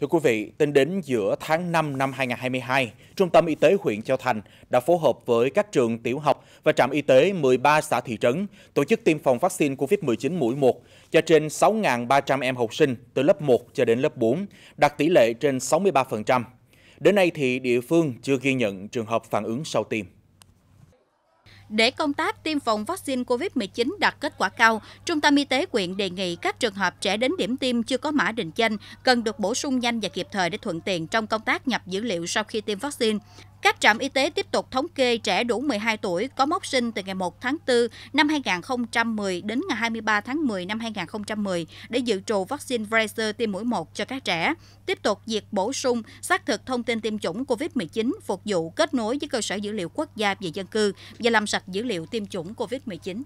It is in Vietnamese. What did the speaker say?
Thưa quý vị, tính đến giữa tháng 5 năm 2022, Trung tâm Y tế huyện Châu Thành đã phối hợp với các trường tiểu học và trạm y tế 13 xã thị trấn tổ chức tiêm phòng vaccine COVID-19 mũi 1 cho trên 6.300 em học sinh từ lớp 1 cho đến lớp 4, đạt tỷ lệ trên 63%. Đến nay thì địa phương chưa ghi nhận trường hợp phản ứng sau tiêm. Để công tác tiêm phòng vaccine COVID-19 đạt kết quả cao, Trung tâm Y tế quyện đề nghị các trường hợp trẻ đến điểm tiêm chưa có mã định danh cần được bổ sung nhanh và kịp thời để thuận tiện trong công tác nhập dữ liệu sau khi tiêm vaccine. Các trạm y tế tiếp tục thống kê trẻ đủ 12 tuổi có mốc sinh từ ngày 1 tháng 4 năm 2010 đến ngày 23 tháng 10 năm 2010 để dự trù vaccine Pfizer tiêm mũi 1 cho các trẻ. Tiếp tục việc bổ sung, xác thực thông tin tiêm chủng COVID-19 phục vụ kết nối với cơ sở dữ liệu quốc gia về dân cư và làm sạch dữ liệu tiêm chủng COVID-19.